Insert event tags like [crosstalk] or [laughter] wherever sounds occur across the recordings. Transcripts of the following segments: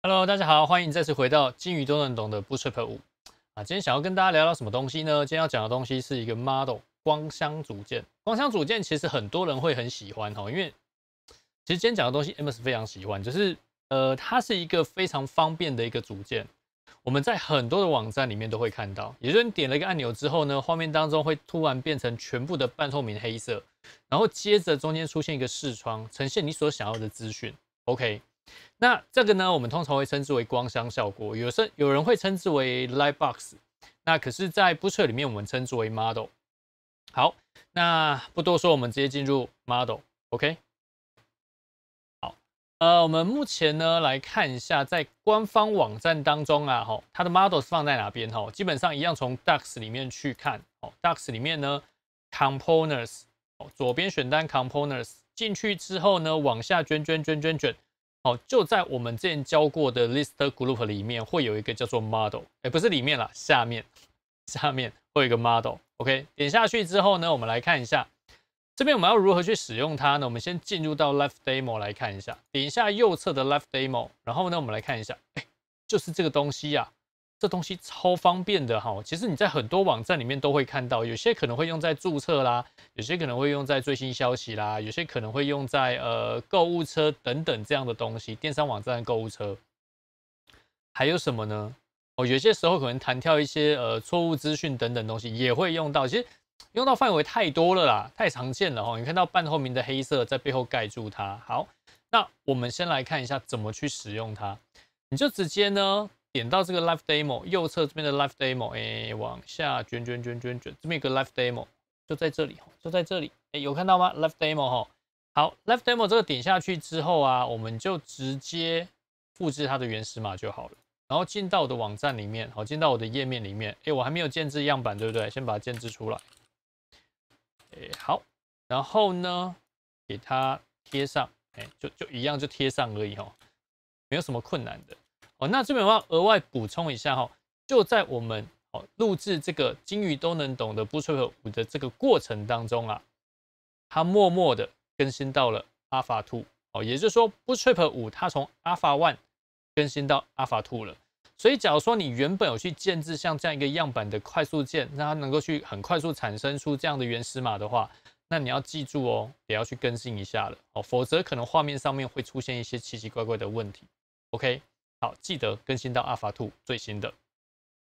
Hello，大家好，欢迎再次回到金鱼都能懂的 Bootstrap 五啊。今天想要跟大家聊聊什么东西呢？今天要讲的东西是一个 Model 光箱组件。光箱组件其实很多人会很喜欢哈，因为其实今天讲的东西，Emma 是非常喜欢，就是呃，它是一个非常方便的一个组件。我们在很多的网站里面都会看到，也就是你点了一个按钮之后呢，画面当中会突然变成全部的半透明黑色，然后接着中间出现一个视窗，呈现你所想要的资讯。OK。那这个呢，我们通常会称之为光箱效果，有时有人会称之为 light box。那可是，在 Blender 里面，我们称之为 model。好，那不多说，我们直接进入 model。OK。好，呃，我们目前呢来看一下，在官方网站当中啊，吼，它的 model 是放在哪边哈？基本上一样，从 DAX 里面去看。哦，DAX 里面呢，Components。哦，左边选单 Components，进去之后呢，往下卷卷卷卷卷。就在我们之前教过的 list group 里面，会有一个叫做 model，哎，不是里面啦，下面，下面会有一个 model。OK，点下去之后呢，我们来看一下，这边我们要如何去使用它呢？我们先进入到 l e f t demo 来看一下，点一下右侧的 l e f t demo，然后呢，我们来看一下，哎，就是这个东西呀。这东西超方便的哈，其实你在很多网站里面都会看到，有些可能会用在注册啦，有些可能会用在最新消息啦，有些可能会用在呃购物车等等这样的东西，电商网站购物车。还有什么呢？哦，有些时候可能弹跳一些呃错误资讯等等东西也会用到，其实用到范围太多了啦，太常见了哈。你看到半透明的黑色在背后盖住它。好，那我们先来看一下怎么去使用它，你就直接呢。点到这个 live demo 右侧这边的 live demo，哎，往下卷卷卷卷卷，这边有个 live demo，就在这里，就在这里，哎，有看到吗？live demo 哈，好，live demo 这个点下去之后啊，我们就直接复制它的原始码就好了，然后进到我的网站里面，好，进到我的页面里面，哎，我还没有建制样板，对不对？先把它建制出来，哎，好，然后呢，给它贴上，哎，就就一样，就贴上而已哈，没有什么困难的。哦，那这边我要额外补充一下哈，就在我们哦录制这个金鱼都能懂的 Bootstrap 五的这个过程当中啊，它默默的更新到了 Alpha Two 哦，也就是说 Bootstrap 五它从 Alpha One 更新到 Alpha Two 了。所以假如说你原本有去建制像这样一个样板的快速键，让它能够去很快速产生出这样的原始码的话，那你要记住哦，也要去更新一下了哦，否则可能画面上面会出现一些奇奇怪怪的问题。OK。好，记得更新到 Alpha Two 最新的。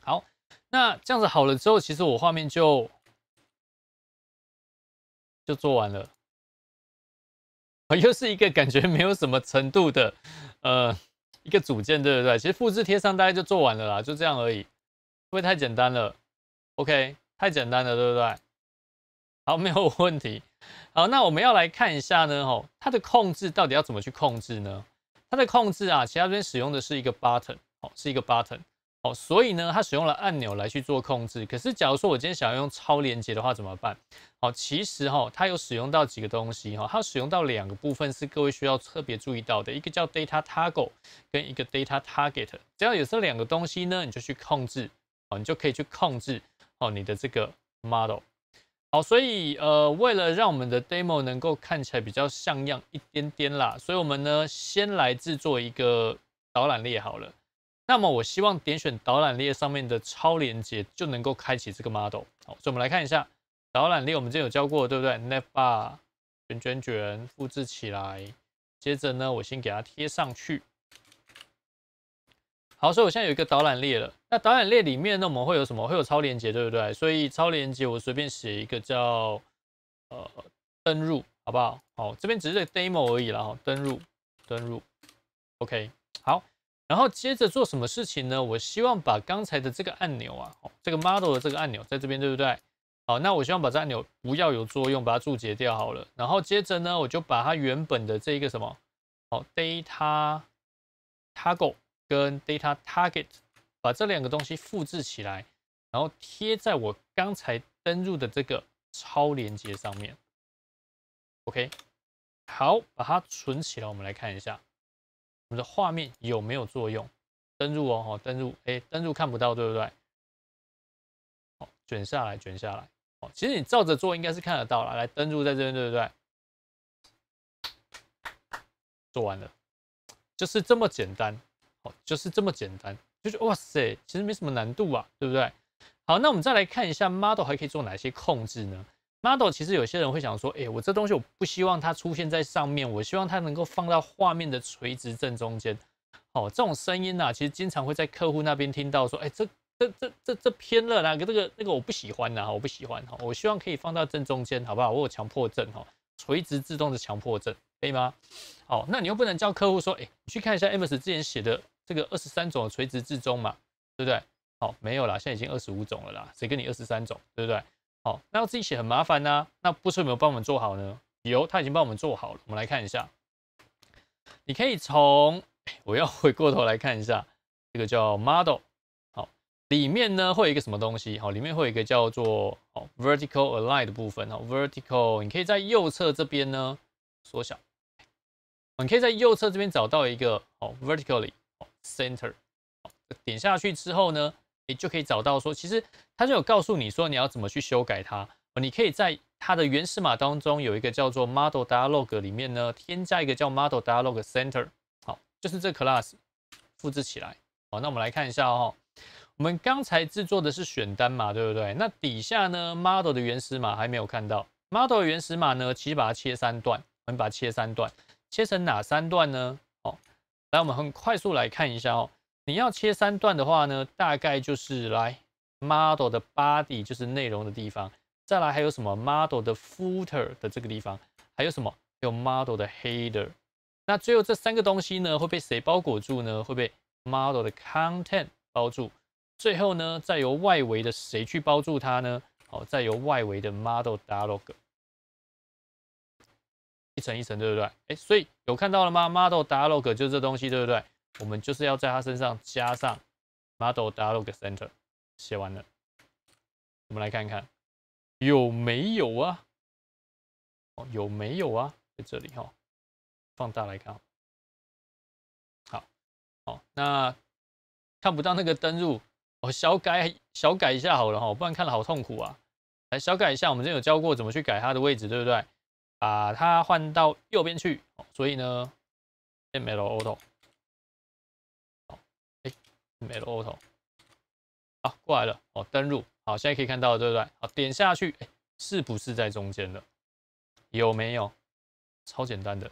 好，那这样子好了之后，其实我画面就就做完了。又是一个感觉没有什么程度的，呃，一个组件，对不对？其实复制贴上大概就做完了啦，就这样而已，会不会太简单了？OK，太简单了，对不对？好，没有问题。好，那我们要来看一下呢，吼，它的控制到底要怎么去控制呢？它的控制啊，其他这边使用的是一个 button，哦，是一个 button，哦，所以呢，它使用了按钮来去做控制。可是，假如说我今天想要用超连接的话，怎么办？哦，其实哈，它有使用到几个东西哈，它使用到两个部分是各位需要特别注意到的，一个叫 data tagle，跟一个 data target。只要有这两个东西呢，你就去控制，哦，你就可以去控制，哦，你的这个 model。好，所以呃，为了让我们的 demo 能够看起来比较像样一点点啦，所以我们呢先来制作一个导览列好了。那么我希望点选导览列上面的超连接就能够开启这个 model。好，所以我们来看一下导览列，我们之前有教过，对不对？Navbar，卷卷卷，复制起来，接着呢，我先给它贴上去。好，所以我现在有一个导览列了。那导览列里面呢，我们会有什么？会有超连接，对不对？所以超连接，我随便写一个叫呃登录，好不好？好，这边只是个 demo 而已了哈。登录，登录，OK。好，然后接着做什么事情呢？我希望把刚才的这个按钮啊，这个 model 的这个按钮在这边，对不对？好，那我希望把这按钮不要有作用，把它注解掉好了。然后接着呢，我就把它原本的这一个什么，好，data toggle。跟 data target 把这两个东西复制起来，然后贴在我刚才登入的这个超连接上面。OK，好，把它存起来。我们来看一下，我们的画面有没有作用？登入哦，登入，哎，登入看不到，对不对？好，卷下来，卷下来。哦，其实你照着做应该是看得到了。来，登入在这边，对不对？做完了，就是这么简单。就是这么简单，就是哇塞，其实没什么难度啊，对不对？好，那我们再来看一下，model 还可以做哪些控制呢？model 其实有些人会想说，哎，我这东西我不希望它出现在上面，我希望它能够放到画面的垂直正中间。哦，这种声音啊，其实经常会在客户那边听到，说，哎，这、这、这、这、这偏了那个？这个、那个我不喜欢呐，我不喜欢哈，我希望可以放到正中间，好不好？我有强迫症哈，垂直自动的强迫症，可以吗？好，那你又不能叫客户说，哎，你去看一下，Emerson 之前写的。这个二十三种垂直至中嘛，对不对？好，没有啦，现在已经二十五种了啦，谁跟你二十三种，对不对？好，那要自己写很麻烦呐，那不是没有帮我们做好呢？有，他已经帮我们做好了，我们来看一下。你可以从我要回过头来看一下，这个叫 model，好，里面呢会有一个什么东西？好，里面会有一个叫做哦 vertical align 的部分哦 vertical，你可以在右侧这边呢缩小，你可以在右侧这边找到一个哦 vertically。Center，点下去之后呢，你就可以找到说，其实它就有告诉你说你要怎么去修改它。你可以在它的原始码当中有一个叫做 Model Dialog 里面呢，添加一个叫 Model Dialog Center。好，就是这 class 复制起来。好，那我们来看一下哦。我们刚才制作的是选单嘛，对不对？那底下呢，Model 的原始码还没有看到。Model 原始码呢，其实把它切三段，我们把它切三段，切成哪三段呢？来，我们很快速来看一下哦。你要切三段的话呢，大概就是来 model 的 body 就是内容的地方，再来还有什么 model 的 footer 的这个地方，还有什么有 model 的 header。那最后这三个东西呢，会被谁包裹住呢？会被 model 的 content 包住。最后呢，再由外围的谁去包住它呢？哦，再由外围的 model dialog。一层一层，对不对？哎，所以有看到了吗？Model Dialog 就这东西，对不对？我们就是要在它身上加上 Model Dialog Center，写完了，我们来看看有没有啊？哦，有没有啊？在这里哈，放大来看哦。好好，那看不到那个登入，我小改小改一下好了哈，不然看了好痛苦啊。来，小改一下，我们之前有教过怎么去改它的位置，对不对？把它换到右边去。所以呢，ml auto。好，哎，ml auto。好，过来了。哦，登录。好，现在可以看到，对不对？好，点下去，哎，是不是在中间的？有没有？超简单的，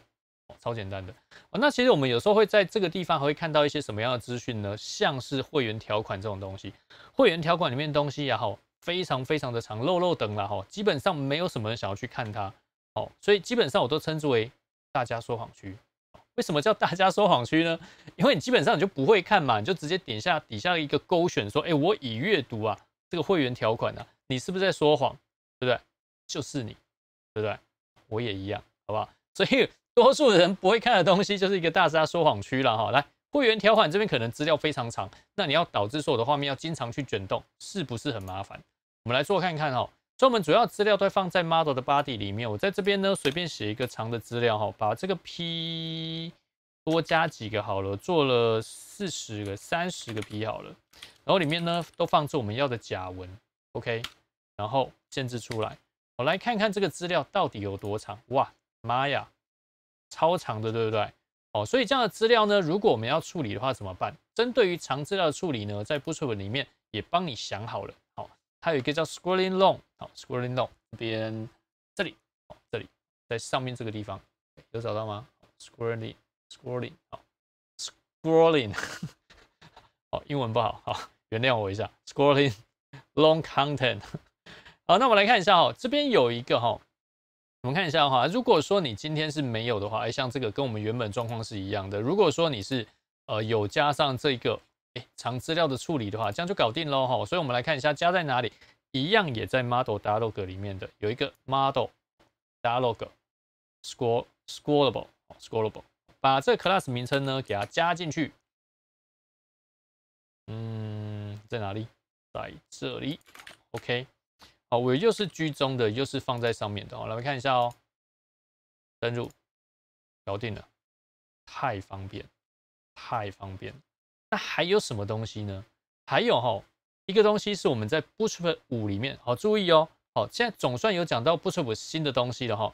超简单的。那其实我们有时候会在这个地方会看到一些什么样的资讯呢？像是会员条款这种东西，会员条款里面东西也好，非常非常的长，漏漏等了哈，基本上没有什么人想要去看它。好，所以基本上我都称之为大家说谎区。为什么叫大家说谎区呢？[laughs] 因为你基本上你就不会看嘛，你就直接点下底下一个勾选，说，哎，我已阅读啊，这个会员条款啊，你是不是在说谎？对不对？就是你，对不对？我也一样，好不好？[laughs] 所以多数人不会看的东西，就是一个大家说谎区啦，哈。来，会员条款这边可能资料非常长，那你要导致所有的画面要经常去卷动，是不是很麻烦？我们来做看看哈。所以我们主要资料都放在 model 的 body 里面。我在这边呢，随便写一个长的资料哈，把这个 p 多加几个好了，做了四十个、三十个 p 好了，然后里面呢都放着我们要的假文，OK，然后限制出来。我来看看这个资料到底有多长，哇，妈呀，超长的，对不对？哦，所以这样的资料呢，如果我们要处理的话怎么办？针对于长资料的处理呢，在 Bootstrap 里面也帮你想好了。它有一个叫 scrolling long 好 scrolling long 这边这里好这里在上面这个地方有找到吗？scrolling scrolling 好 scrolling [laughs] 好英文不好好原谅我一下 scrolling long content [laughs] 好那我们来看一下哈这边有一个哈我们看一下哈如果说你今天是没有的话哎像这个跟我们原本状况是一样的如果说你是呃有加上这个。哎，长资料的处理的话，这样就搞定喽哈！所以，我们来看一下加在哪里，一样也在 model dialog 里面的有一个 model dialog score scorable scorable，把这个 class 名称呢给它加进去。嗯，在哪里？在这里。OK，好，我又是居中的，又是放在上面的。哦，来我们看一下哦，登入，搞定了，太方便，太方便。那还有什么东西呢？还有哈，一个东西是我们在 b u s h p 五里面，好注意哦。好，现在总算有讲到 b u s h p 新的东西了哈。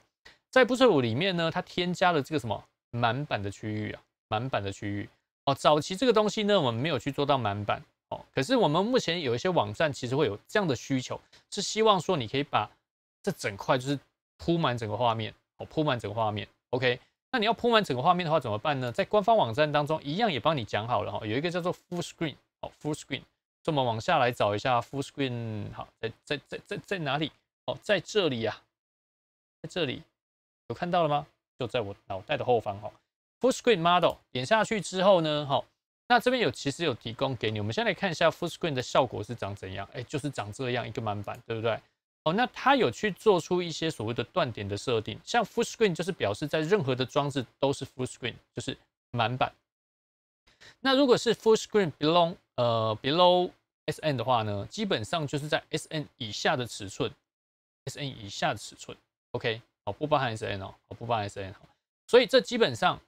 在 b u s h p 五里面呢，它添加了这个什么满版的区域啊，满版的区域。哦，早期这个东西呢，我们没有去做到满版。哦，可是我们目前有一些网站其实会有这样的需求，是希望说你可以把这整块就是铺满整个画面，哦，铺满整个画面。OK。那你要铺满整个画面的话怎么办呢？在官方网站当中，一样也帮你讲好了哈。有一个叫做 Full Screen，好 Full Screen，我们往下来找一下 Full Screen，好在在在在在哪里？哦，在这里呀，在这里有看到了吗？就在我脑袋的后方哈。Full Screen Model 点下去之后呢，好，那这边有其实有提供给你。我们先来看一下 Full Screen 的效果是长怎样。哎，就是长这样一个满版，对不对？那它有去做出一些所谓的断点的设定，像 full screen 就是表示在任何的装置都是 full screen，就是满版。那如果是 full screen below 呃 below sn 的话呢，基本上就是在 sn 以下的尺寸，sn 以下的尺寸。OK，好，不包含 sn 哦，不包含 sn 哦。所以这基本上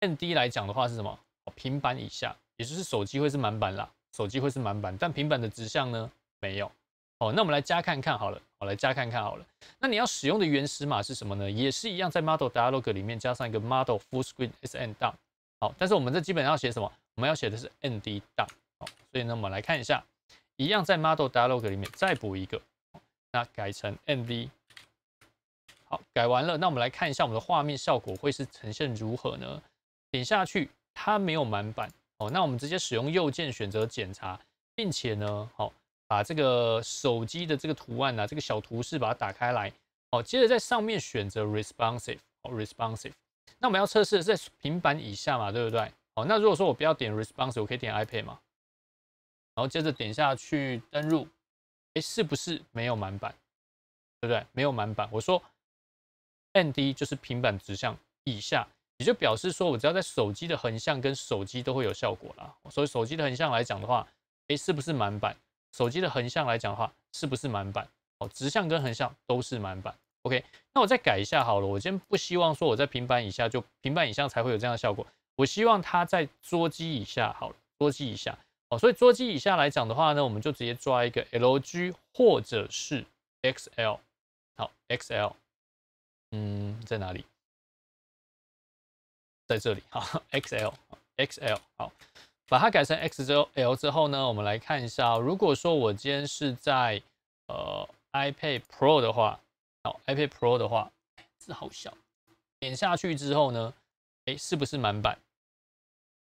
nd 来讲的话是什么？哦，平板以下，也就是手机会是满版啦，手机会是满版，但平板的指向呢没有。好，那我们来加看看好了。我来加看看好了。那你要使用的原始码是什么呢？也是一样，在 Model Dialog 里面加上一个 Model Full Screen SN Down。好，但是我们这基本上要写什么？我们要写的是 n d Down。好，所以呢，我们来看一下，一样在 Model Dialog 里面再补一个，那改成 NV。好，改完了，那我们来看一下我们的画面效果会是呈现如何呢？点下去，它没有满版。好，那我们直接使用右键选择检查，并且呢，好。把这个手机的这个图案啊，这个小图示把它打开来，哦，接着在上面选择 responsive，responsive。那我们要测试的在平板以下嘛，对不对？好，那如果说我不要点 responsive，我可以点 iPad 嘛，然后接着点下去登录，哎，是不是没有满版？对不对？没有满版。我说，nd 就是平板指向以下，也就表示说我只要在手机的横向跟手机都会有效果了。所以手机的横向来讲的话，哎，是不是满版？手机的横向来讲的话，是不是满版？哦，直向跟横向都是满版。OK，那我再改一下好了。我今天不希望说我在平板以下就平板以上才会有这样的效果，我希望它在桌机以下，好，桌机以下。哦。所以桌机以下来讲的话呢，我们就直接抓一个 LG 或者是 XL，好，XL，嗯，在哪里？在这里，好，XL，好，XL，好。把它改成 X 尺 L 之后呢，我们来看一下。如果说我今天是在呃 iPad Pro 的话，好，iPad Pro 的话字好小。点下去之后呢，哎，是不是满版？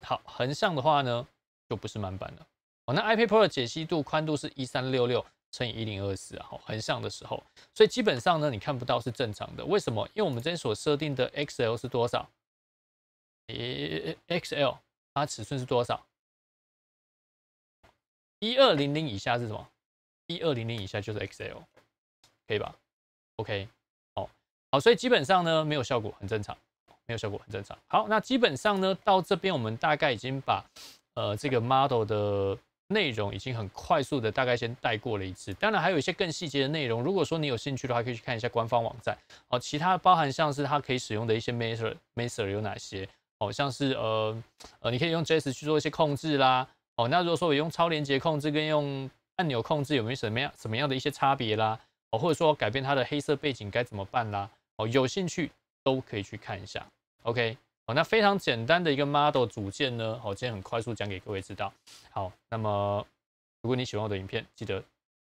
好，横向的话呢，就不是满版了。哦，那 iPad Pro 的解析度宽度是一三六六乘以一零二四啊。好，横向的时候，所以基本上呢，你看不到是正常的。为什么？因为我们今天所设定的 X L 是多少？X L 它尺寸是多少？一二零零以下是什么？一二零零以下就是 XL，可以吧？OK，好，好，所以基本上呢，没有效果很正常，没有效果很正常。好，那基本上呢，到这边我们大概已经把呃这个 model 的内容已经很快速的大概先带过了一次。当然还有一些更细节的内容，如果说你有兴趣的话，可以去看一下官方网站。哦，其他包含像是它可以使用的一些 measure，measure 有哪些？哦，像是呃呃，你可以用 JS 去做一些控制啦。哦，那如果说我用超连接控制跟用按钮控制有没有什么样什么样的一些差别啦？哦，或者说改变它的黑色背景该怎么办啦？哦，有兴趣都可以去看一下。OK，哦，那非常简单的一个 model 组件呢，哦，今天很快速讲给各位知道。好，那么如果你喜欢我的影片，记得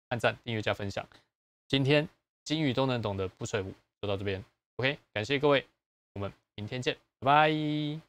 按赞、订阅加分享。今天金鱼都能懂的不水物就到这边。OK，感谢各位，我们明天见，拜拜。